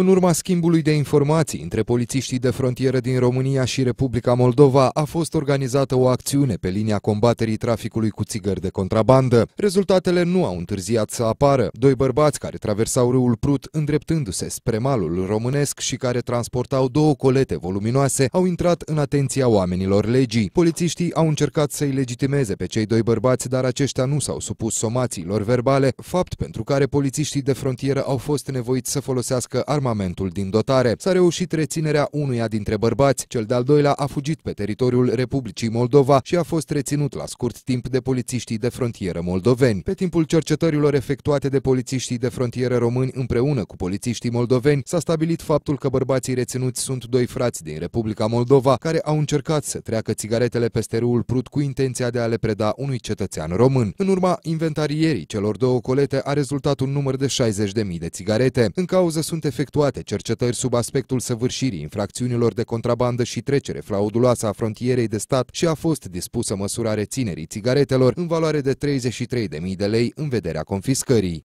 În urma schimbului de informații între polițiștii de frontieră din România și Republica Moldova a fost organizată o acțiune pe linia combaterii traficului cu țigări de contrabandă. Rezultatele nu au întârziat să apară. Doi bărbați care traversau râul Prut îndreptându-se spre malul românesc și care transportau două colete voluminoase au intrat în atenția oamenilor legii. Polițiștii au încercat să-i legitimeze pe cei doi bărbați, dar aceștia nu s-au supus somațiilor verbale, fapt pentru care polițiștii de frontieră au fost nevoiți să folosească arma armamentul din dotare. S-a reușit reținerea unuia dintre bărbați, cel de-al doilea a fugit pe teritoriul Republicii Moldova și a fost reținut la scurt timp de polițiștii de frontieră moldoveni. Pe timpul cercetărilor efectuate de polițiștii de frontieră români împreună cu polițiștii moldoveni, s-a stabilit faptul că bărbații reținuți sunt doi frați din Republica Moldova care au încercat să treacă țigaretele peste râul Prut cu intenția de a le preda unui cetățean român. În urma inventarierii celor două colete a rezultat un număr de 60.000 de țigarete. În cauză sunt efectuate efectuate cercetări sub aspectul săvârșirii infracțiunilor de contrabandă și trecere frauduloasă a frontierei de stat și a fost dispusă măsura reținerii țigaretelor în valoare de 33.000 de lei în vederea confiscării.